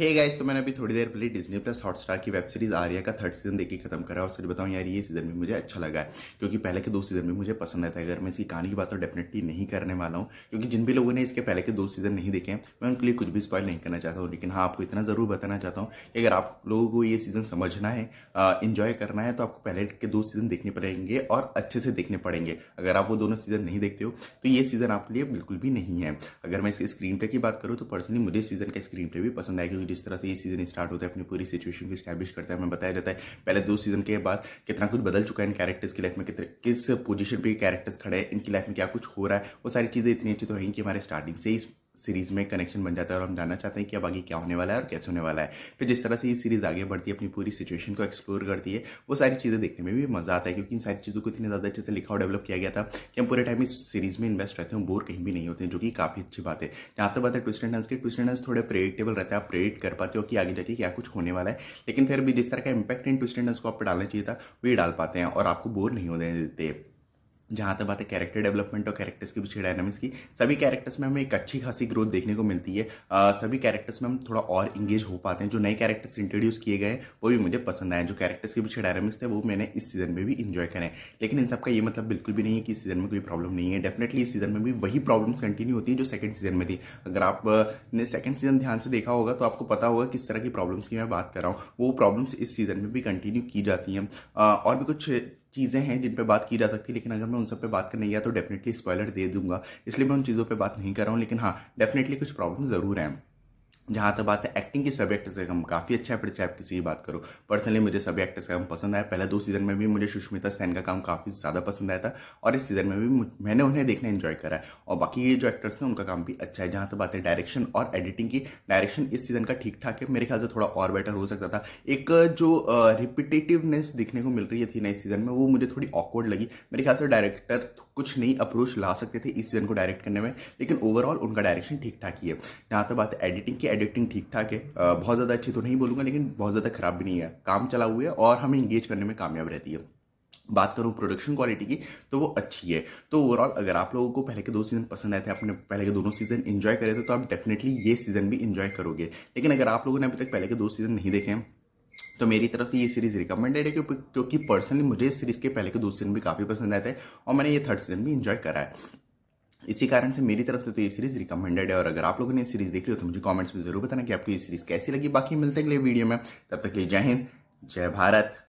हे hey guys तो मैंने अभी थोड़ी देर पहले डिज्नी प्लस हॉटस्टार की वेब सीरीज आर्या का थर्ड सीजन देखी खत्म करा और सच बताऊं यार ये सीजन भी मुझे अच्छा लगा है क्योंकि पहले के दो सीजन भी मुझे पसंद आया है अगर मैं इसकी कहानी की बात तो डेफिनेटली नहीं करने वाला हूँ क्योंकि जिन भी लोगों ने इसके पहले के दो सीजन नहीं देखे हैं मैं उनके लिए कुछ भी स्पॉयल नहीं करना चाहता हूँ लेकिन हाँ आपको इतना जरूर बताना चाहता हूँ कि अगर आप लोगों को ये सीजन समझना है इन्जॉय करना है तो आपको पहले के दो सीजन देखने पड़ेंगे और अच्छे से देखने पड़ेंगे अगर आप वो दोनों सीजन नहीं देखते हो तो ये सीजन आपके लिए बिल्कुल भी नहीं है अगर मैं इसके स्क्रीन प्ले की बात करूँ तो पर्सनली मुझे सीजन का स्क्रीन प्ले भी पसंद आया क्योंकि फिर जिस तरह से ये सीजन स्टार्ट होता है अपनी पूरी सिचुएशन को स्टैब्लिश करता है हमें बताया जाता है पहले दो सीजन के बाद कितना कुछ बदल चुका है इन कैरेक्टर्स की लाइफ में कितने किस पोजीशन पे कैरेक्टर्स खड़े हैं इनकी लाइफ में क्या कुछ हो रहा है वो सारी चीज़ें इतनी अच्छी तो हैं कि हमारे स्टार्टिंग से इस सीरीज़ में कनेक्शन बन जाता है और हम जानना चाहते हैं कि अब आगे क्या होने वाला है और कैसे होने वाला है फिर जिस तरह से ये सीरीज़ आगे बढ़ती है अपनी पूरी सिचुएशन को एक्सप्लोर करती है वो सारी चीज़ें देखने में भी मज़ा आता है क्योंकि इन सारी चीज़ों को इतने ज़्यादा अच्छे से लिखा और डेवलप किया गया था कि हम पूरे टाइम इस सीरीज़ में इन्वेस्ट रहते हैं बोर कहीं भी नहीं होते हैं जो कि काफ़ी अच्छी बात है जहाँ तक बात है ट्विस्ट एंड हंस के ट्विस्ट एंड हंस थोड़े प्रेडिक्टेबल रहते हैं आप प्रेडिक्ट कर पाते हो कि आगे जाके क्या कुछ होने वाला है लेकिन फिर भी जिस तरह का इम्पैक्ट इन ट्विस्ट एंड हंस को आप डालना चाहिए था वही डाल पाते हैं और आपको बोर नहीं होने देते जहाँ तक बात है कैरेक्टर डेवलपमेंट और कैरेक्टर्स के पीछे डायनामिक्स की सभी कैरेक्टर्स में हमें एक अच्छी खासी ग्रोथ देखने को मिलती है आ, सभी कैरेक्टर्स में हम थोड़ा और इंगेज हो पाते हैं जो नए कैरेक्टर्स इंट्रोड्यूस किए गए हैं वो भी मुझे पसंद आए जो कैरेक्टर्स के पीछे डायनामिक्स थे वो मैंने इस सीजन में भी इन्जॉय करें लेकिन इन सबका ये मतलब बिल्कुल भी नहीं है कि इस सीजन में कोई प्रॉब्लम नहीं है डेफिनेटली इस सीजन में भी वही प्रॉब्लम्स कंटिन्यू होती है जो सेकंड सीजन में थी अगर आपने सेकंड सीजन ध्यान से देखा होगा तो आपको पता होगा किस तरह की प्रॉब्लम्स की मैं बात कर रहा हूँ वो प्रॉब्लम्स इस सीजन में भी कंटिन्यू की जाती हैं और भी कुछ चीज़ें हैं जिन पर बात की जा सकती है लेकिन अगर मैं उन सब पे बात करने गया तो डेफिनेटली स्पॉयलर दे दूंगा इसलिए मैं उन चीज़ों पे बात नहीं कर रहा हूँ लेकिन हाँ डेफिनेटली कुछ प्रॉब्लम ज़रूर हैं जहाँ तक बात है एक्टिंग के सभी से का काफ़ी अच्छा है फिर चाहे आप किसी की बात करो पर्सनली मुझे सभी एक्टर्स का काम पसंद आया पहले दो सीज़न में भी मुझे सुष्मिता सेन का काम काफ़ी ज़्यादा पसंद आया था और इस सीज़न में भी मैंने उन्हें देखना इन्जॉय करा है और बाकी ये जो एक्टर्स हैं उनका काम भी अच्छा है जहाँ तक बात है डायरेक्शन और एडिटिंग की डायरेक्शन इस सीज़न का ठीक ठाक है मेरे ख्याल से थोड़ा और बेटर हो सकता था एक जो रिपीटेटिवनेस देखने को मिल रही थी ना इस सीज़न में वो मुझे थोड़ी ऑकवर्ड लगी मेरे ख्याल से डायरेक्टर कुछ नई अप्रोच ला सकते थे इस सीज़न को डायरेक्ट करने में लेकिन ओवरऑल उनका डायरेक्शन ठीक ठाक ही है जहाँ तक बात है एडिटिंग की एडिक्टिंग ठीक ठाक है बहुत ज़्यादा अच्छी तो नहीं बोलूँगा लेकिन बहुत ज़्यादा ख़राब भी नहीं है काम चला हुआ है और हमें इंगेज करने में कामयाब रहती है बात करूँ प्रोडक्शन क्वालिटी की तो वो अच्छी है तो ओवरऑल अगर आप लोगों को पहले के दो सीज़न पसंद आए थे आपने पहले के दोनों सीज़न इन्जॉय करे थे तो आप डेफिनेटली ये सीज़न भी इन्जॉय करोगे लेकिन अगर आप लोगों ने अभी तक पहले के दो सीज़न नहीं देखे हैं तो मेरी तरफ से ये सीरीज़ रिकमेंडेड है क्योंकि पर्सनली मुझे इस सीरीज़ के पहले के दो सीज़न भी काफ़ी पसंद आए थे और मैंने ये थर्ड सीज़न भी इन्जॉय करा है इसी कारण से मेरी तरफ से तो ये सीरीज रिकमेंडेड है और अगर आप लोगों ने सीरीज देख ली हो तो मुझे कमेंट्स में जरूर बताना कि आपको ये सीरीज कैसी लगी बाकी मिलते अगले वीडियो में तब तक लिए जय हिंद जय भारत